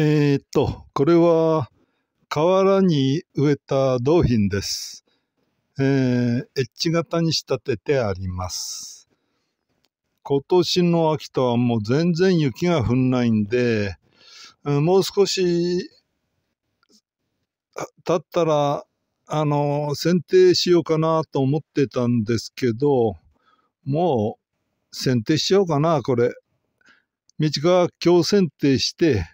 えー、っと、これは河原に植えた銅品です。えー、エッジ型に仕立ててあります。今年の秋とはもう全然雪が降んないんで、もう少し経ったら、あの、剪定しようかなと思ってたんですけど、もう剪定しようかな、これ。道が強剪定して、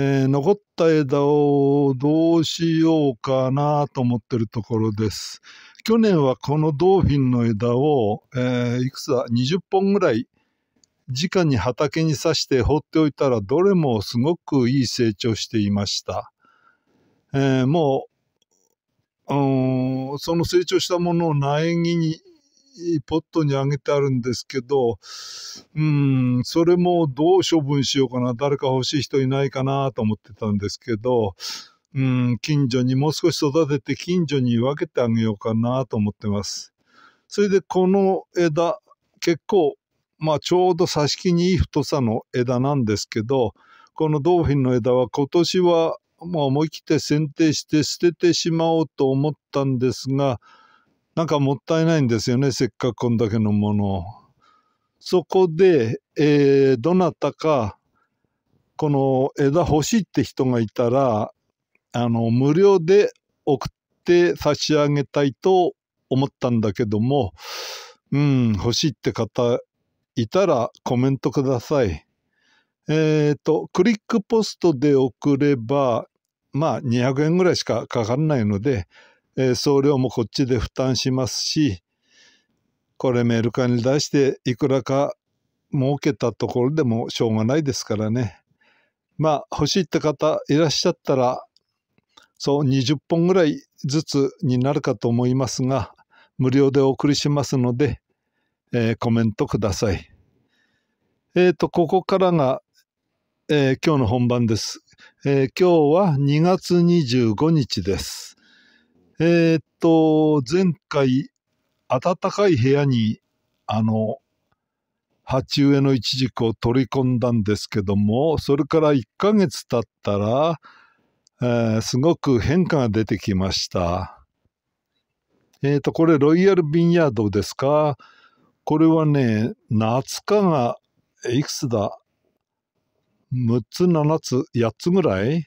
えー、残った枝をどうしようかなと思ってるところです。去年はこのドーフィンの枝を、えー、いくつだ20本ぐらい直に畑に刺して放っておいたらどれもすごくいい成長していました。えー、もう、うん、その成長したものを苗木にポットにあげてあるんですけど、うん、それもどう処分しようかな、誰か欲しい人いないかなと思ってたんですけど、うん、近所にもう少し育てて近所に分けてあげようかなと思ってます。それでこの枝、結構、まあちょうど挿し木にいい太さの枝なんですけど、このドーフィンの枝は今年はまあ思い切って剪定して捨ててしまおうと思ったんですが、なんかもったいないんですよねせっかくこんだけのものを。そこで、えー、どなたかこの枝欲しいって人がいたらあの無料で送って差し上げたいと思ったんだけどもうん欲しいって方いたらコメントください。えっ、ー、とクリックポストで送ればまあ200円ぐらいしかかからないのでえー、送料もこっちで負担しますし、これメルカリに出していくらか儲けたところでもしょうがないですからね。まあ欲しいって方いらっしゃったら、そう20本ぐらいずつになるかと思いますが、無料でお送りしますので、えー、コメントください。えっ、ー、と、ここからが、えー、今日の本番です。え今日は2月25日です。えー、っと、前回、暖かい部屋に、あの、鉢植えのイチジクを取り込んだんですけども、それから1ヶ月経ったら、えー、すごく変化が出てきました。えっ、と、これ、ロイヤルビンヤードですかこれはね、夏かが、いくつだ ?6 つ、7つ、8つぐらい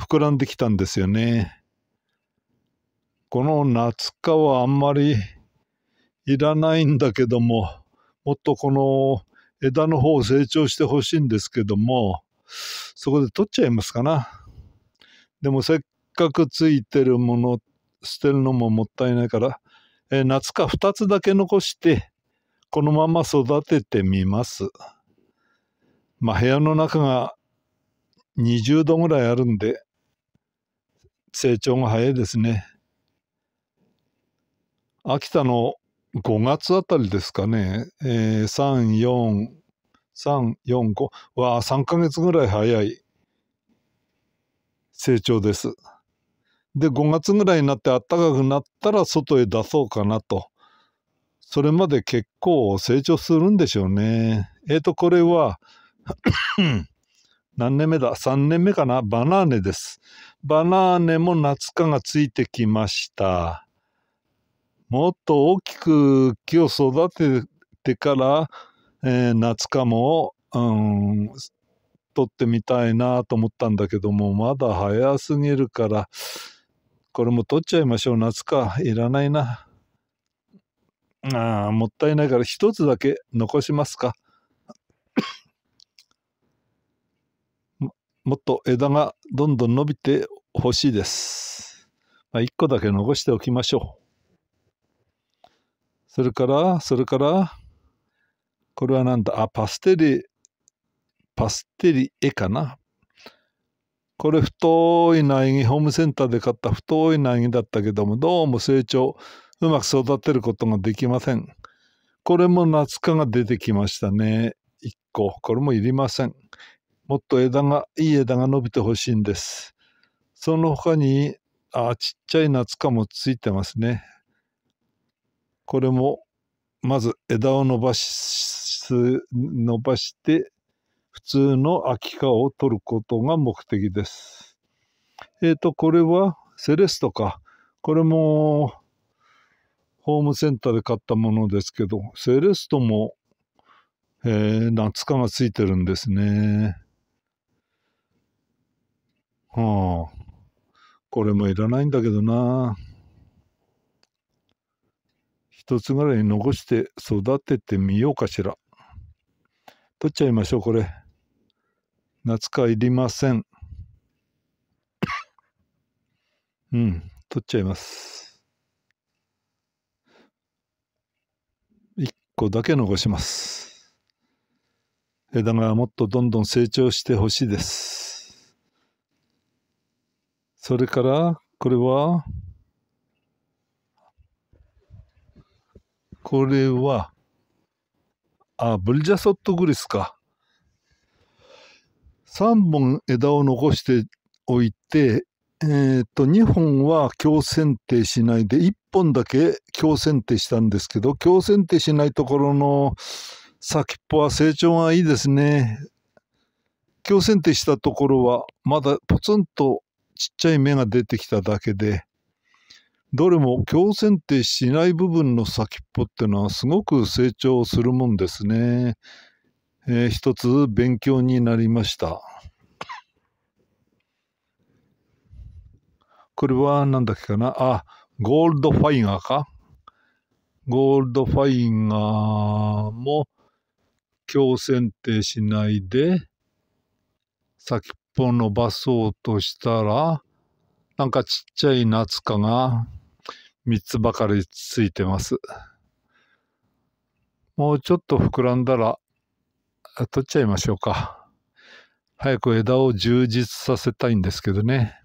膨らんできたんですよね。この夏かはあんまりいらないんだけども、もっとこの枝の方を成長してほしいんですけども、そこで取っちゃいますかな。でもせっかくついてるもの、捨てるのももったいないから、えー、夏か2つだけ残して、このまま育ててみます。まあ部屋の中が20度ぐらいあるんで、成長が早いですね。秋田の5月あたりですかね、えー、3、4、3、4、5は3ヶ月ぐらい早い成長です。で、5月ぐらいになって暖かくなったら外へ出そうかなと。それまで結構成長するんでしょうね。えっ、ー、と、これは 何年目だ ?3 年目かなバナーネです。バナーネも夏かがついてきました。もっと大きく木を育ててから、えー、夏かも、うん、取ってみたいなと思ったんだけどもまだ早すぎるからこれも取っちゃいましょう夏かいらないなあもったいないから一つだけ残しますかもっと枝がどんどん伸びてほしいです、まあ、1個だけ残しておきましょうそれから、それから、これはなんだあ、パステリ、パステリ絵かな。これ太い苗木、ホームセンターで買った太い苗木だったけども、どうも成長、うまく育てることができません。これも夏花が出てきましたね。1個。これもいりません。もっと枝が、いい枝が伸びてほしいんです。その他に、あ、ちっちゃい夏花もついてますね。これもまず枝を伸ばし伸ばして普通の秋皮を取ることが目的です。えっ、ー、とこれはセレストかこれもホームセンターで買ったものですけどセレストも、えー、夏かがついてるんですね。はあこれもいらないんだけどな。一つぐらい残して育ててみようかしら。取っちゃいましょう、これ。夏かいりません。うん、取っちゃいます。1個だけ残します。枝がもっとどんどん成長してほしいです。それから、これは、これは、あ、ブリジャソットグリスか。3本枝を残しておいて、えー、っと、2本は強剪定しないで、1本だけ強剪定したんですけど、強剪定しないところの先っぽは成長がいいですね。強剪定したところは、まだポツンとちっちゃい芽が出てきただけで、どれも強剪定しない部分の先っぽってのはすごく成長するもんですね。えー、一つ勉強になりました。これは何だっけかなあ、ゴールドファイガーかゴールドファインガーも強剪定しないで先っぽ伸ばそうとしたらなんかちっちゃい夏かが3つばかりついてます。もうちょっと膨らんだら、取っちゃいましょうか。早く枝を充実させたいんですけどね。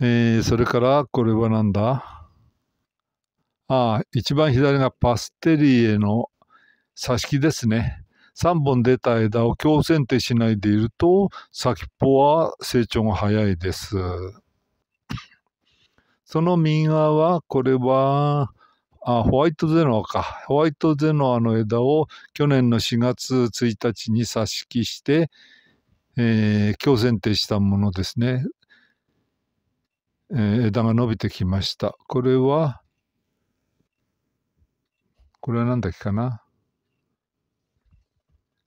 えー、それから、これは何だああ、一番左がパステリエの挿し木ですね。3本出た枝を強剪定しないでいると、先っぽは成長が早いです。その右側は、これは、あホワイトゼノアか。ホワイトゼノアの枝を去年の4月1日に挿し木して、えー、今日剪定したものですね。えー、枝が伸びてきました。これは、これは何だっけかな。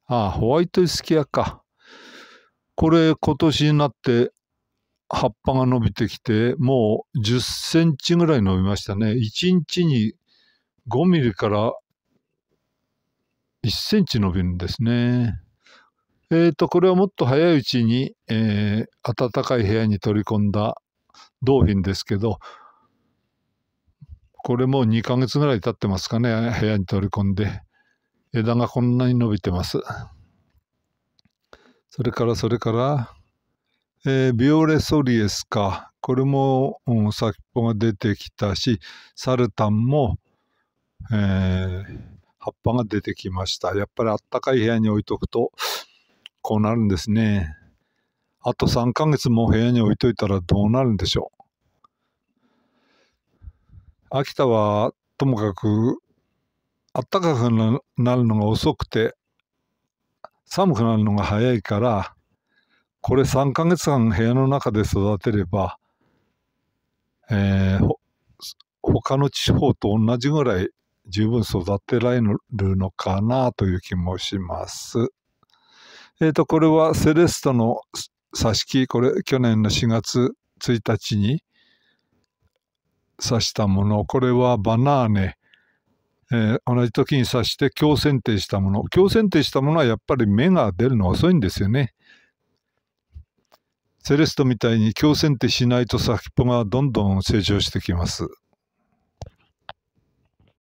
ああ、ホワイトイスキアか。これ今年になって葉っぱが伸びてきて、もう10センチぐらい伸びましたね。1日に5ミリから1センチ伸びるんですね。えっ、ー、と、これはもっと早いうちに、えー、暖かい部屋に取り込んだドーフィンですけど、これもう2ヶ月ぐらい経ってますかね、部屋に取り込んで。枝がこんなに伸びてます。それから、それから、えー、ビオレソリエスか。これも、うん、先っぽが出てきたし、サルタンも、えー、葉っぱが出てきました。やっぱりあったかい部屋に置いとくと、こうなるんですね。あと3ヶ月も部屋に置いといたらどうなるんでしょう。秋田はともかくあったかくなるのが遅くて寒くなるのが早いからこれ3ヶ月間部屋の中で育てれば、えー、他の地方と同じぐらい十分育てられるのかなという気もします。えっ、ー、と、これはセレストの挿し木、これ去年の4月1日に挿したもの、これはバナーネ、えー、同じ時に挿して強剪定したもの。強剪定したものはやっぱり芽が出るの遅いんですよね。セレストみたいに強剪定しないと先っぽがどんどん成長してきます。